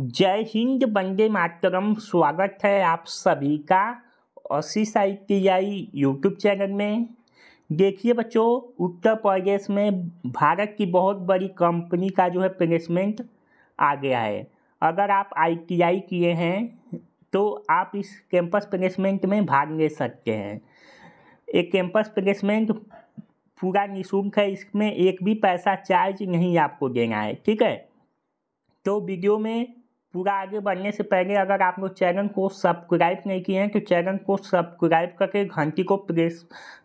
जय हिंद वंदे मातरम स्वागत है आप सभी का ओसी साहित्य आई यूट्यूब चैनल में देखिए बच्चों उत्तर प्रदेश में भारत की बहुत बड़ी कंपनी का जो है प्लेसमेंट आ गया है अगर आप आईटीआई किए हैं तो आप इस कैंपस प्लेसमेंट में भाग ले सकते हैं एक कैंपस प्लेसमेंट पूरा निःशुल्क है इसमें एक भी पैसा चार्ज नहीं आपको देना है ठीक है तो वीडियो में पूरा आगे बढ़ने से पहले अगर आप लोग चैनल को सब्सक्राइब नहीं किए हैं तो चैनल को सब्सक्राइब करके घंटी को प्रेस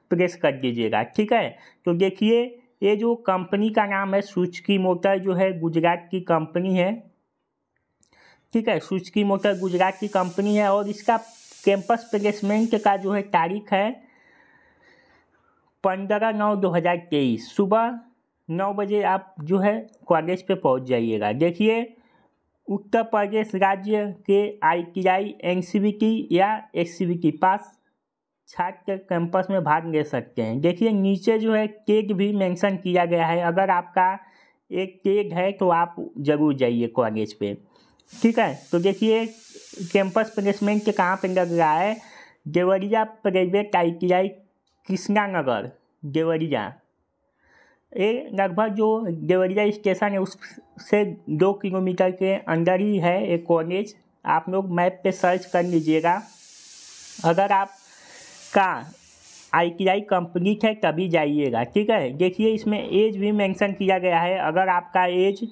प्रेस कर दीजिएगा ठीक है तो देखिए ये जो कंपनी का नाम है सुचकी मोटर जो है गुजरात की कंपनी है ठीक है सुचकी मोटर गुजरात की कंपनी है और इसका कैंपस प्लेसमेंट का जो है तारीख है पंद्रह नौ दो हज़ार तेईस सुबह नौ बजे आप जो है कॉलेज पे पहुंच जाइएगा देखिए उत्तर प्रदेश राज्य के I T I N C B T या S C B T pass छात्र कैंपस में भाग ले सकते हैं देखिए नीचे जो है केक भी मेंशन किया गया है अगर आपका एक केक है तो आप जरूर जाइए कॉलेज पे ठीक है तो देखिए कैंपस प्लेसमेंट कहाँ पे लग रहा है Deoria private I T I Krishna Nagar Deoria ये लगभग जो देवरिया स्टेशन है उससे दो किलोमीटर के अंदर ही है ये कॉलेज आप लोग मैप पे सर्च कर लीजिएगा अगर आप का आई टी आई कंप्लीट है तभी जाइएगा ठीक है देखिए इसमें एज भी मेंशन किया गया है अगर आपका एज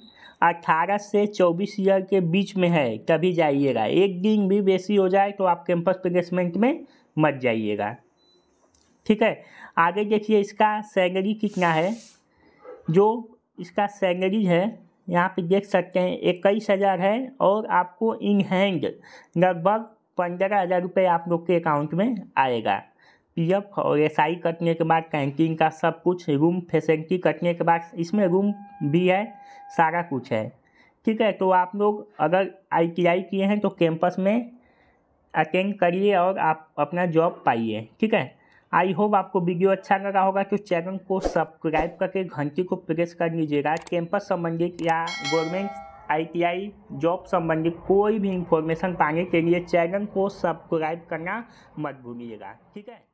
18 से 24 ईयर के बीच में है तभी जाइएगा एक दिन भी बेसी हो जाए तो आप कैंपस प्लेसमेंट में मत जाइएगा ठीक है आगे देखिए इसका सैलरी कितना है जो इसका सैलरी है यहाँ पे देख सकते हैं इक्कीस हज़ार है और आपको इन हैंड लगभग पंद्रह हज़ार रुपये आप लोग के अकाउंट में आएगा पी एफ और एस आई कटने के बाद कैंटीन का सब कुछ रूम फैसिलिटी कटने के बाद इसमें रूम भी है सारा कुछ है ठीक है तो आप लोग अगर आई टी आई किए हैं तो कैंपस में अटेंड करिए और आप अपना जॉब पाइए ठीक है आई होप आपको वीडियो अच्छा लगा होगा तो चैनल को सब्सक्राइब करके घंटी को प्रेस कर लीजिएगा कैंपस संबंधित या गवर्नमेंट आईटीआई जॉब संबंधित कोई भी इंफॉर्मेशन पाने के लिए चैनल को सब्सक्राइब करना मत भूलिएगा ठीक है